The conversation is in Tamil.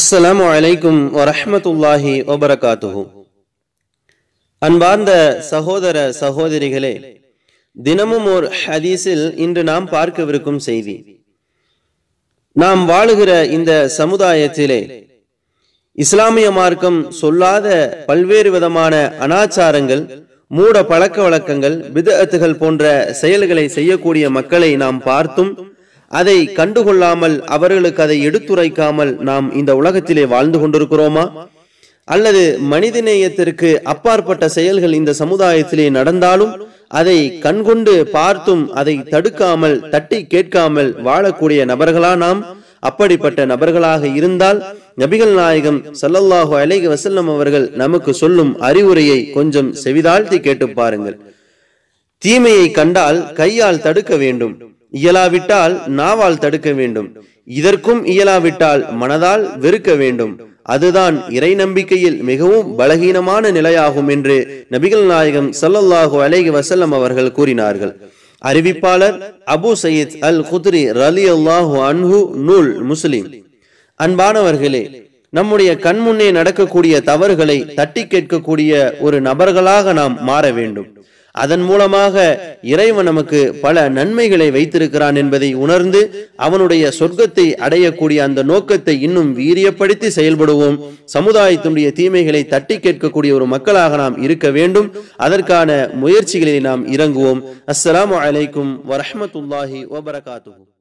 அஸ்ஸலாமு அலைக்கும் வரஹமத்துல்லாஹி வபரகாத்துஹு அன்பார்ந்த சகோதர சகோதரிகளே தினமும் ஓர் ஹதீஸில் இன்று நாம் பார்க்கவிருக்கும் செய்தி நாம் வாழுகிற இந்த சமுதாயத்திலே இஸ்லாமிய மார்க்கம் சொல்லாத பல்வேறு விதமான அனாச்சாரங்கள் மூட பழக்க வழக்கங்கள் விதத்துகள் போன்ற செயல்களை செய்யக்கூடிய மக்களை நாம் பார்த்தும் அதை கண்டுகொள்ளாமல் அவர்களுக்கு அதை எடுத்துரைக்காமல் நாம் இந்த உலகத்திலே வாழ்ந்து கொண்டிருக்கிறோமா அல்லது மனிதநேயத்திற்கு அப்பாற்பட்ட செயல்கள் இந்த சமுதாயத்திலே நடந்தாலும் அதை கண்கொண்டு பார்த்தும் அதை தடுக்காமல் தட்டி கேட்காமல் வாழக்கூடிய நபர்களா நாம் அப்படிப்பட்ட நபர்களாக இருந்தால் நபிகள் நாயகம் சல்லல்லாஹு அலைக வசல்லம் அவர்கள் நமக்கு சொல்லும் அறிவுரையை கொஞ்சம் செவிதாழ்த்தி கேட்டு பாருங்கள் தீமையை கண்டால் கையால் தடுக்க வேண்டும் இயலாவிட்டால் நாவால் தடுக்க வேண்டும் இதற்கும் இயலாவிட்டால் மனதால் வெறுக்க வேண்டும் அதுதான் இறை நம்பிக்கையில் மிகவும் பலகீனமான நிலையாகும் என்று நபிகள் நாயகம் சல்லல்லாஹு அலேஹி வசல்லம் அவர்கள் கூறினார்கள் அறிவிப்பாளர் அபு சயீத் அல் குத்ரி ரலி அல்லாஹு அன்ஹு நூல் முஸ்லிம் அன்பானவர்களே நம்முடைய கண்முன்னே நடக்கக்கூடிய தவறுகளை தட்டி கேட்கக்கூடிய ஒரு நபர்களாக நாம் மாற வேண்டும் அதன் மூலமாக இறைவன் நமக்கு பல நன்மைகளை வைத்திருக்கிறான் என்பதை உணர்ந்து அவனுடைய சொர்க்கத்தை அடையக்கூடிய அந்த நோக்கத்தை இன்னும் வீரியப்படுத்தி செயல்படுவோம் சமுதாயத்தினுடைய தீமைகளை தட்டி கேட்கக்கூடிய ஒரு மக்களாக நாம் இருக்க வேண்டும் அதற்கான முயற்சிகளை நாம் இறங்குவோம் அஸ்லாம் வலைக்கும் வரமத்துல்லாஹி வபரகாத்து